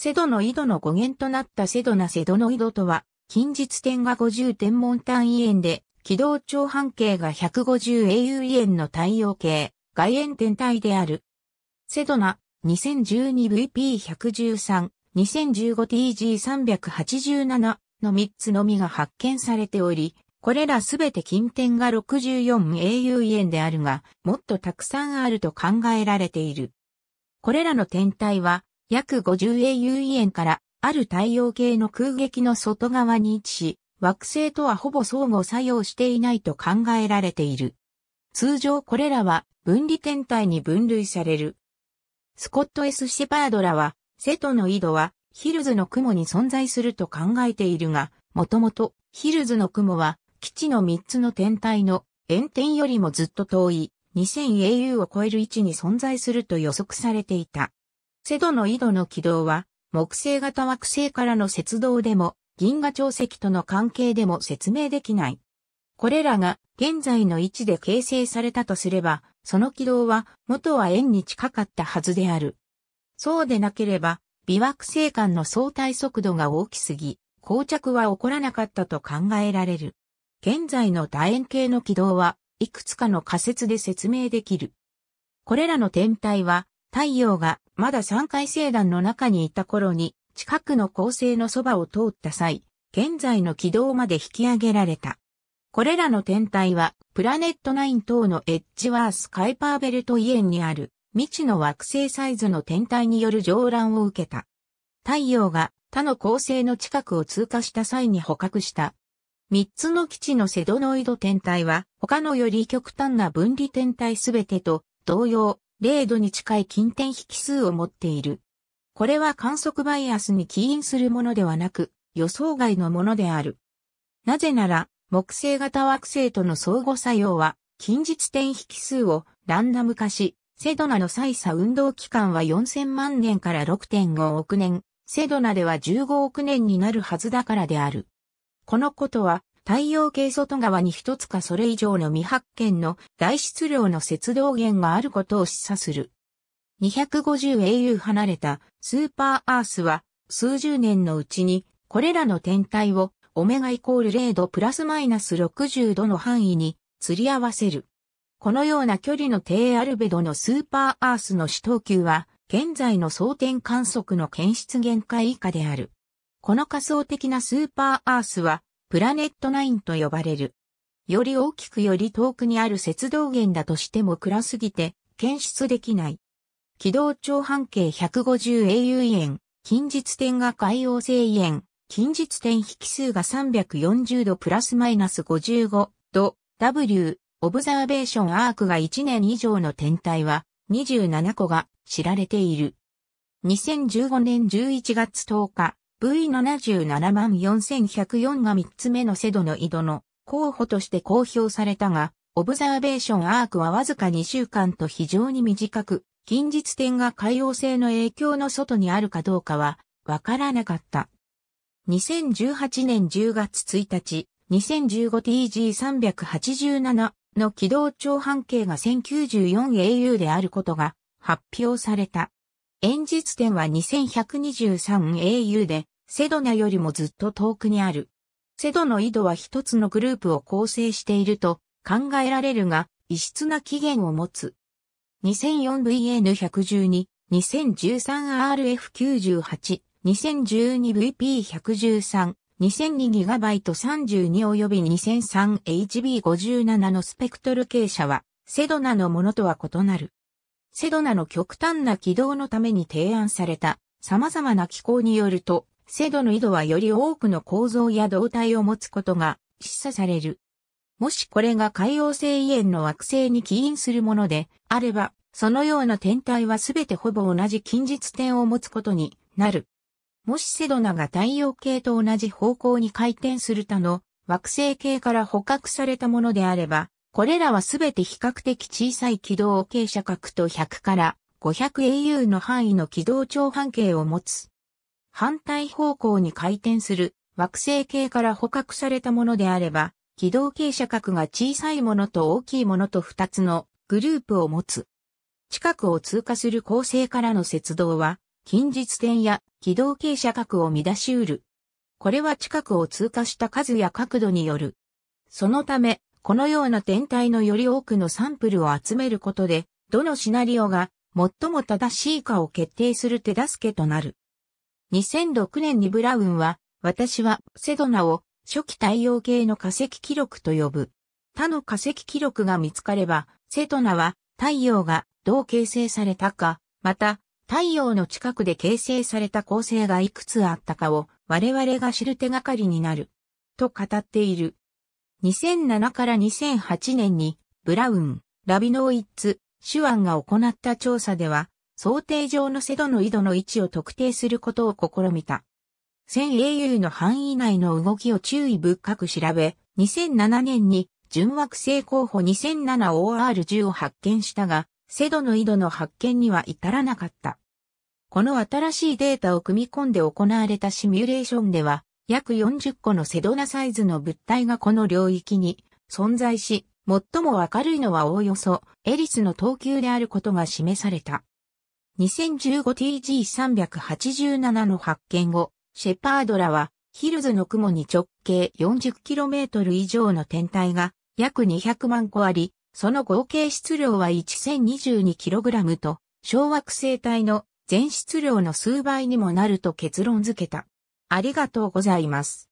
セドの井戸の語源となったセドナセドの井戸とは、近日点が50天文単位円で、軌道長半径が 150au 円の太陽系、外円天体である。セドナ、2012VP113、2015TG387 の3つのみが発見されており、これらすべて近点が 64au 円であるが、もっとたくさんあると考えられている。これらの天体は、約 50au 円から、ある太陽系の空撃の外側に位置し、惑星とはほぼ相互作用していないと考えられている。通常これらは分離天体に分類される。スコット・ S・ シェパードらは、セトの緯度はヒルズの雲に存在すると考えているが、もともとヒルズの雲は基地の3つの天体の炎天よりもずっと遠い 2000au を超える位置に存在すると予測されていた。セドの井戸の軌道は、木星型惑星からの接道でも、銀河潮石との関係でも説明できない。これらが現在の位置で形成されたとすれば、その軌道は元は円に近かったはずである。そうでなければ、微惑星間の相対速度が大きすぎ、膠着は起こらなかったと考えられる。現在の楕円形の軌道は、いくつかの仮説で説明できる。これらの天体は、太陽がまだ三回星団の中にいた頃に近くの恒星のそばを通った際、現在の軌道まで引き上げられた。これらの天体は、プラネット9等のエッジワース・カイパーベルトイエンにある、未知の惑星サイズの天体による上乱を受けた。太陽が他の恒星の近くを通過した際に捕獲した。三つの基地のセドノイド天体は、他のより極端な分離天体すべてと同様、0度に近い近点比奇数を持っている。これは観測バイアスに起因するものではなく、予想外のものである。なぜなら、木星型惑星との相互作用は、近日点比奇数をランダム化し、セドナの再差運動期間は4000万年から6.5億年、セドナでは15億年になるはずだからである。このことは、太陽系外側に一つかそれ以上の未発見の大質量の雪道源があることを示唆する。250 au 離れたスーパーアースは数十年のうちにこれらの天体をオメガイコール0度プラスマイナス60度の範囲に釣り合わせる。このような距離の低アルベドのスーパーアースの死等級は現在の装点観測の検出限界以下である。この仮想的なスーパーアースはプラネットナインと呼ばれる。より大きくより遠くにある雪道源だとしても暗すぎて検出できない。軌道長半径 150au 円、近日点が海洋星円、近日点引数が340度プラスマイナス55度 W、オブザーベーションアークが1年以上の天体は27個が知られている。2015年11月10日、V774,104 が3つ目のセドの井戸の候補として公表されたが、オブザーベーションアークはわずか2週間と非常に短く、近日点が海洋性の影響の外にあるかどうかは、わからなかった。2018年10月1日、2015TG387 の軌道長半径が 1094au であることが発表された。演説点は 2123au で、セドナよりもずっと遠くにある。セドの井戸は一つのグループを構成していると考えられるが、異質な起源を持つ。2004VN112、2013RF98、2012VP113、2002GB32 及び 2003HB57 のスペクトル傾斜は、セドナのものとは異なる。セドナの極端な軌道のために提案された様々な機構によると、セドの緯度はより多くの構造や動体を持つことが示唆される。もしこれが海洋性異炎の惑星に起因するものであれば、そのような天体はすべてほぼ同じ近日点を持つことになる。もしセドナが太陽系と同じ方向に回転する他の惑星系から捕獲されたものであれば、これらはすべて比較的小さい軌道傾斜角と100から500 AU の範囲の軌道長半径を持つ。反対方向に回転する惑星系から捕獲されたものであれば、軌道傾斜角が小さいものと大きいものと2つのグループを持つ。近くを通過する恒星からの接動は、近日点や軌道傾斜角を乱し得る。これは近くを通過した数や角度による。そのため、このような天体のより多くのサンプルを集めることで、どのシナリオが最も正しいかを決定する手助けとなる。2006年にブラウンは、私はセドナを初期太陽系の化石記録と呼ぶ。他の化石記録が見つかれば、セドナは太陽がどう形成されたか、また太陽の近くで形成された構成がいくつあったかを我々が知る手がかりになる。と語っている。2007から2008年に、ブラウン、ラビノーイッツ、シュアンが行った調査では、想定上のセドの緯度の位置を特定することを試みた。1000au の範囲内の動きを注意深く調べ、2007年に準惑星候補 2007OR10 を発見したが、セドの緯度の発見には至らなかった。この新しいデータを組み込んで行われたシミュレーションでは、約40個のセドナサイズの物体がこの領域に存在し、最も明るいのはおおよそエリスの等級であることが示された。2015TG387 の発見後、シェパードラはヒルズの雲に直径 40km 以上の天体が約200万個あり、その合計質量は 1022kg と、小惑星帯の全質量の数倍にもなると結論付けた。ありがとうございます。